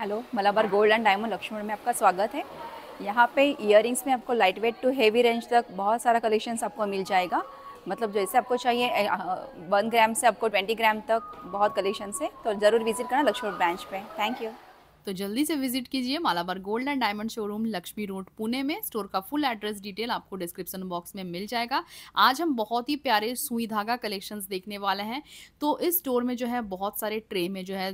hello Malabar gold and diamond Laxman में आपका स्वागत है यहाँ पे इयर में आपको light weight to heavy range तक बहुत सारा कलेक्शन आपको मिल जाएगा मतलब जैसे आपको चाहिए वन ग्राम से आपको ट्वेंटी ग्राम तक बहुत कलेक्शन है तो ज़रूर विजिट करना लक्ष्मण ब्रांच पे थैंक यू तो जल्दी से विजिट कीजिए Malabar gold and diamond showroom Lakshmi road Pune में स्टोर का फुल एड्रेस डिटेल आपको डिस्क्रिप्शन बॉक्स में मिल जाएगा आज हम बहुत ही प्यारे सुई धागा कलेक्शंस देखने वाले हैं तो इस स्टोर में जो है बहुत सारे ट्रे में जो है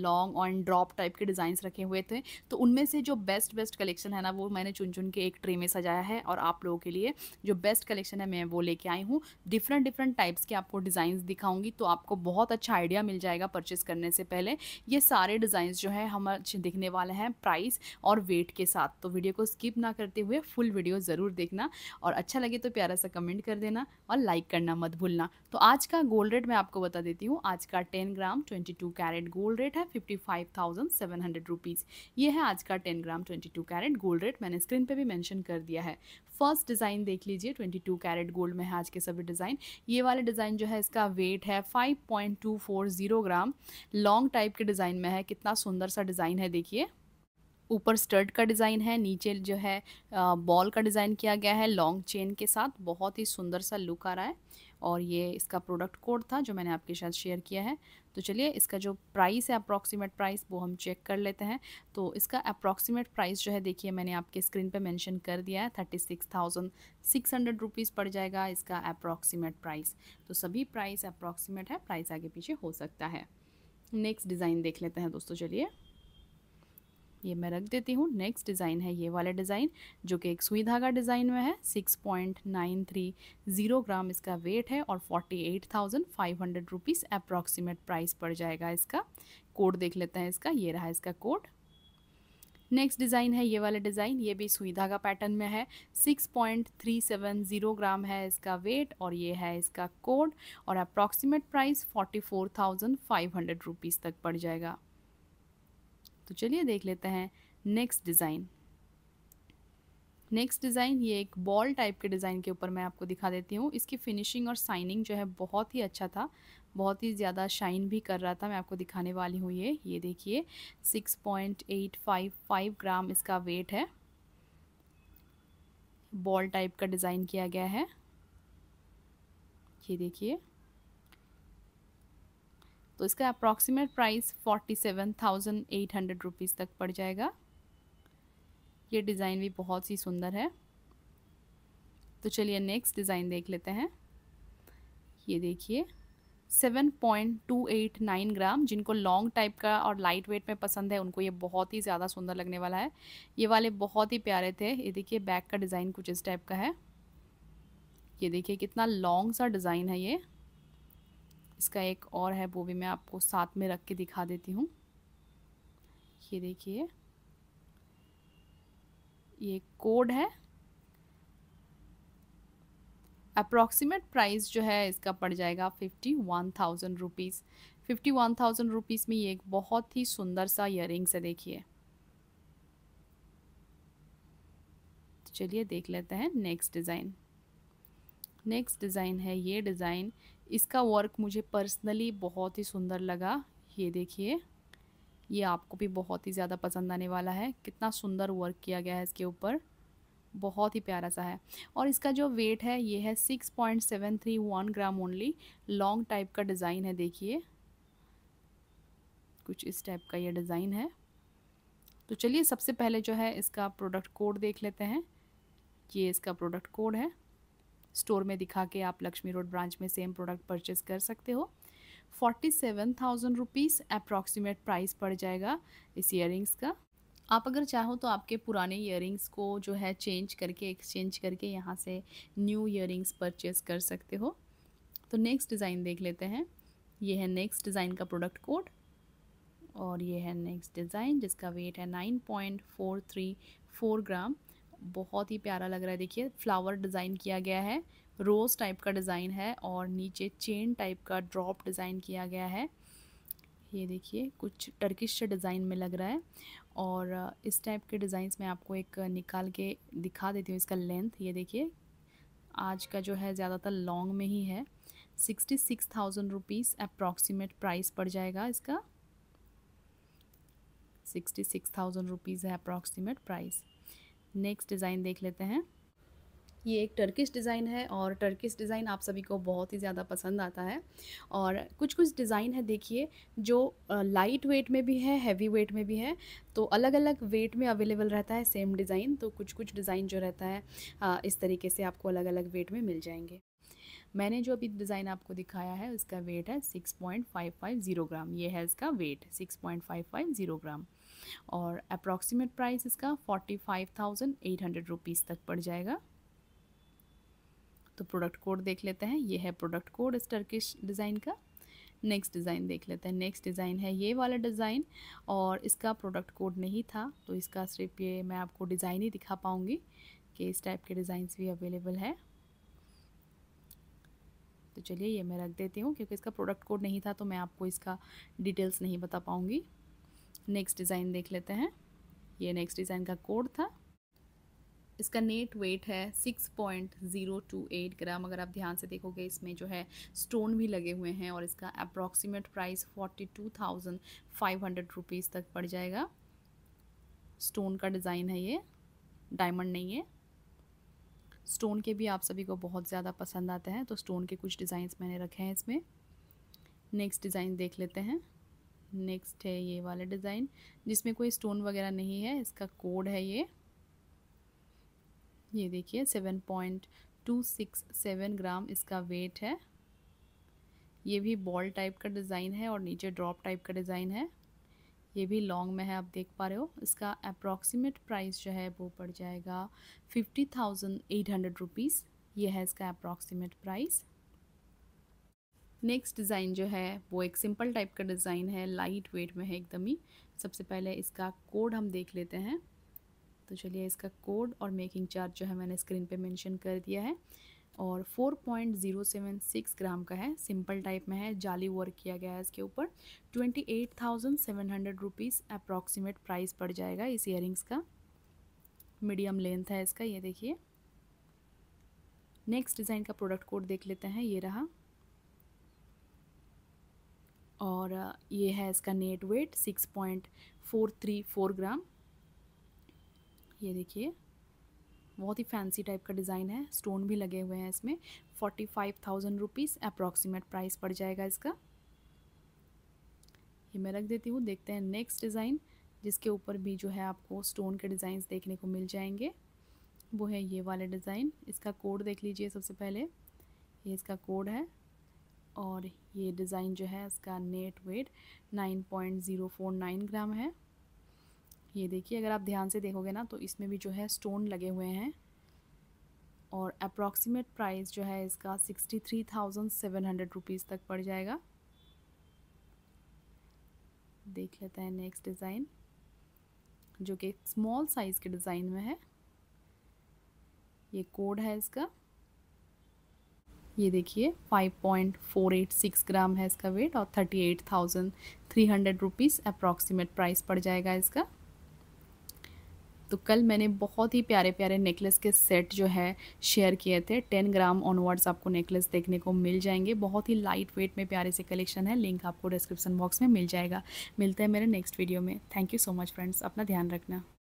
लॉन्ग और ड्रॉप टाइप के डिज़ाइंस रखे हुए थे तो उनमें से जो बेस्ट बेस्ट कलेक्शन है ना वो मैंने चुन चुन के एक ट्रे में सजाया है और आप लोगों के लिए जो बेस्ट कलेक्शन है मैं वो लेके आई हूँ डिफरेंट डिफरेंट टाइप्स के आपको डिज़ाइंस दिखाऊंगी तो आपको बहुत अच्छा आइडिया मिल जाएगा परचेस करने से पहले ये सारे डिज़ाइंस जो है हमारे मैच दिखने वाला है प्राइस और वेट के साथ तो वीडियो को स्किप ना करते हुए फुल वीडियो ज़रूर देखना और अच्छा लगे तो प्यारा सा कमेंट कर देना और लाइक करना मत भूलना तो आज का गोल्ड रेट मैं आपको बता देती हूँ आज का ten gram twenty two carat gold rate है fifty five thousand seven hundred rupees ये है आज का ten gram twenty two carat gold rate मैंने स्क्रीन पर भी मैंशन कर दिया है फर्स्ट डिज़ाइन देख लीजिए ट्वेंटी टू कैरेट गोल्ड में है आज के सभी डिज़ाइन ये वाले डिज़ाइन जो है इसका वेट है five point two four zero gram long type के डिज़ाइन में है कितना सुंदर सा डिज़ाइन डिज़ाइन है देखिए ऊपर स्टर्ट का डिज़ाइन है नीचे जो है बॉल का डिज़ाइन किया गया है लॉन्ग चेन के साथ बहुत ही सुंदर सा लुक आ रहा है और ये इसका प्रोडक्ट कोड था जो मैंने आपके साथ शेयर किया है तो चलिए इसका जो प्राइस है अप्रॉक्सीमेट प्राइस वो हम चेक कर लेते हैं तो इसका अप्रॉक्सीमेट प्राइस जो है देखिए मैंने आपके स्क्रीन पे मेंशन कर दिया है thirty six thousand six hundred rupees पड़ जाएगा इसका अप्रॉक्सीमेट प्राइस तो सभी प्राइस अप्रॉक्सीमेट है प्राइस आगे पीछे हो सकता है नेक्स्ट डिज़ाइन देख लेते हैं दोस्तों चलिए ये मैं रख देती हूँ नेक्स्ट डिज़ाइन है ये वाला डिज़ाइन जो कि एक सुई धागा डिज़ाइन में है 6.930 ग्राम इसका वेट है और 48,500 रुपीस अप्रॉक्सीमेट प्राइस पड़ जाएगा इसका कोड देख लेते हैं इसका ये रहा इसका कोड नेक्स्ट डिज़ाइन है ये वाला डिज़ाइन ये भी सुई धागा पैटर्न में है 6.370 ग्राम है इसका वेट और ये है इसका कोड और अप्रॉक्सीमेट प्राइस 44,500 रुपीस तक पड़ जाएगा तो चलिए देख लेते हैं नेक्स्ट डिज़ाइन नेक्स्ट डिज़ाइन ये एक बॉल टाइप के डिज़ाइन के ऊपर मैं आपको दिखा देती हूँ इसकी फिनिशिंग और साइनिंग जो है बहुत ही अच्छा था बहुत ही ज़्यादा शाइन भी कर रहा था मैं आपको दिखाने वाली हूँ ये ये देखिए 6.855 ग्राम इसका वेट है बॉल टाइप का डिज़ाइन किया गया है ये देखिए तो इसका approximate price forty seven thousand eight hundred rupees तक पड़ जाएगा ये डिज़ाइन भी बहुत ही सुंदर है तो चलिए नेक्स्ट डिज़ाइन देख लेते हैं ये देखिए seven point two eight nine gram जिनको लॉन्ग टाइप का और लाइट वेट में पसंद है उनको ये बहुत ही ज़्यादा सुंदर लगने वाला है ये वाले बहुत ही प्यारे थे ये देखिए बैक का डिज़ाइन कुछ इस टाइप का है ये देखिए कितना लॉन्ग सा डिज़ाइन है ये इसका एक और है वो भी मैं आपको साथ में रख के दिखा देती हूँ ये देखिए ये कोड है अप्रॉक्सीमेट प्राइस जो है इसका पड़ जाएगा fifty one thousand rupees fifty one thousand rupees में ये एक बहुत ही सुंदर सा रिंग्स है देखिए चलिए देख लेते हैं नेक्स्ट डिज़ाइन नेक्स्ट डिज़ाइन है ये डिज़ाइन इसका वर्क मुझे पर्सनली बहुत ही सुंदर लगा ये देखिए ये आपको भी बहुत ही ज़्यादा पसंद आने वाला है कितना सुंदर वर्क किया गया है इसके ऊपर बहुत ही प्यारा सा है और इसका जो वेट है ये है six point seven three one gram only long type का डिज़ाइन है देखिए कुछ इस टाइप का ये डिज़ाइन है तो चलिए सबसे पहले जो है इसका प्रोडक्ट कोड देख लेते हैं ये इसका प्रोडक्ट कोड है स्टोर में दिखा के आप लक्ष्मी रोड ब्रांच में सेम प्रोडक्ट परचेज कर सकते हो forty seven thousand rupees approximate price पड़ जाएगा इस ईयरिंग्स का आप अगर चाहो तो आपके पुराने ईयरिंग्स को जो है चेंज करके एक्सचेंज करके यहाँ से न्यू ईयरिंग्स परचेज कर सकते हो तो नेक्स्ट डिज़ाइन देख लेते हैं ये है नेक्स्ट डिज़ाइन का प्रोडक्ट कोड और ये है नेक्स्ट डिज़ाइन जिसका वेट है nine point four three four gram बहुत ही प्यारा लग रहा है देखिए फ्लावर डिज़ाइन किया गया है रोज़ टाइप का डिज़ाइन है और नीचे चेन टाइप का ड्रॉप डिज़ाइन किया गया है ये देखिए कुछ टर्किश डिज़ाइन में लग रहा है और इस टाइप के डिज़ाइंस में आपको एक निकाल के दिखा देती हूँ इसका लेंथ ये देखिए आज का जो है ज़्यादातर लॉन्ग में ही है sixty six thousand rupees approximate price पड़ जाएगा इसका सिक्सटी सिक्स थाउजेंड रुपीज़ है अप्रॉक्सीमेट प्राइस नेक्स्ट डिज़ाइन देख लेते हैं ये एक टर्किश डिज़ाइन है और टर्किश डिज़ाइन आप सभी को बहुत ही ज़्यादा पसंद आता है और कुछ कुछ डिज़ाइन है देखिए जो लाइट वेट में भी है हैवी वेट में भी है तो अलग अलग वेट में अवेलेबल रहता है सेम डिज़ाइन तो कुछ कुछ डिज़ाइन जो रहता है इस तरीके से आपको अलग अलग वेट में मिल जाएंगे मैंने जो अभी डिज़ाइन आपको दिखाया है उसका वेट है 6.550 ग्राम ये है इसका वेट 6.550 ग्राम और अप्रॉक्सीमेट प्राइस इसका 45,800 रुपीस तक पड़ जाएगा तो प्रोडक्ट कोड देख लेते हैं ये है प्रोडक्ट कोड इस टर्किश डिज़ाइन का नेक्स्ट डिज़ाइन देख लेते हैं नेक्स्ट डिज़ाइन है ये वाला डिज़ाइन और इसका प्रोडक्ट कोड नहीं था तो इसका सिर्फ ये मैं आपको डिज़ाइन ही दिखा पाऊँगी कि इस टाइप के डिज़ाइंस भी अवेलेबल है तो चलिए ये मैं रख देती हूँ क्योंकि इसका प्रोडक्ट कोड नहीं था तो मैं आपको इसका डिटेल्स नहीं बता पाऊँगी नेक्स्ट डिज़ाइन देख लेते हैं ये नेक्स्ट डिज़ाइन का कोड था इसका नेट वेट है 6.028 ग्राम अगर आप ध्यान से देखोगे इसमें जो है स्टोन भी लगे हुए हैं और इसका अप्रॉक्सीमेट प्राइस 42,500 रुपीस तक पड़ जाएगा स्टोन का डिज़ाइन है ये डायमंड नहीं है स्टोन के भी आप सभी को बहुत ज़्यादा पसंद आते हैं तो स्टोन के कुछ डिज़ाइंस मैंने रखे हैं इसमें नेक्स्ट डिज़ाइन देख लेते हैं नेक्स्ट है ये वाला डिज़ाइन जिसमें कोई स्टोन वगैरह नहीं है इसका कोड है ये ये देखिए seven point two six seven gram इसका वेट है ये भी बॉल टाइप का डिज़ाइन है और नीचे ड्रॉप टाइप का डिज़ाइन है ये भी लॉन्ग में है आप देख पा रहे हो इसका अप्रॉक्सीमेट प्राइस जो है वो पड़ जाएगा fifty thousand eight hundred rupees ये है इसका अप्रॉक्सीमेट प्राइस नेक्स्ट डिज़ाइन जो है वो एक सिंपल टाइप का डिज़ाइन है लाइट वेट में है एकदम ही सबसे पहले इसका कोड हम देख लेते हैं तो चलिए इसका कोड और मेकिंग चार्ज जो है मैंने स्क्रीन पे मेंशन कर दिया है और 4.076 ग्राम का है सिंपल टाइप में है जाली वर्क किया गया है इसके ऊपर 28,700 रुपीस अप्रॉक्सीमेट प्राइस पड़ जाएगा इस ईयरिंग्स का मीडियम लेंथ है इसका ये देखिए नेक्स्ट डिज़ाइन का प्रोडक्ट कोड देख लेते हैं ये रहा और ये है इसका नेट वेट 6.434 ग्राम ये देखिए बहुत ही फैंसी टाइप का डिज़ाइन है स्टोन भी लगे हुए हैं इसमें forty five thousand rupees approximate price पड़ जाएगा इसका ये मैं रख देती हूँ देखते हैं नेक्स्ट डिज़ाइन जिसके ऊपर भी जो है आपको स्टोन के डिज़ाइन देखने को मिल जाएंगे वो है ये वाले डिज़ाइन इसका कोड देख लीजिए सबसे पहले ये इसका कोड है और ये डिज़ाइन जो है इसका net weight nine point zero four nine gram है ये देखिए अगर आप ध्यान से देखोगे ना तो इसमें भी जो है स्टोन लगे हुए हैं और अप्रॉक्सीमेट प्राइस जो है इसका sixty three thousand seven hundred rupees तक पड़ जाएगा देख लेते हैं नेक्स्ट डिज़ाइन जो कि स्मॉल साइज़ के डिज़ाइन में है ये कोड है इसका ये देखिए 5.486 ग्राम है इसका वेट और 38,300 रुपीज़ अप्रॉक्सीमेट प्राइस पड़ जाएगा इसका तो कल मैंने बहुत ही प्यारे प्यारे नेकलेस के सेट जो है शेयर किए थे टेन ग्राम ऑनवर्ड्स आपको नेकलेस देखने को मिल जाएंगे बहुत ही लाइट वेट में प्यारे से कलेक्शन है लिंक आपको डिस्क्रिप्शन बॉक्स में मिल जाएगा मिलते हैं मेरे नेक्स्ट वीडियो में thank you so much friends अपना ध्यान रखना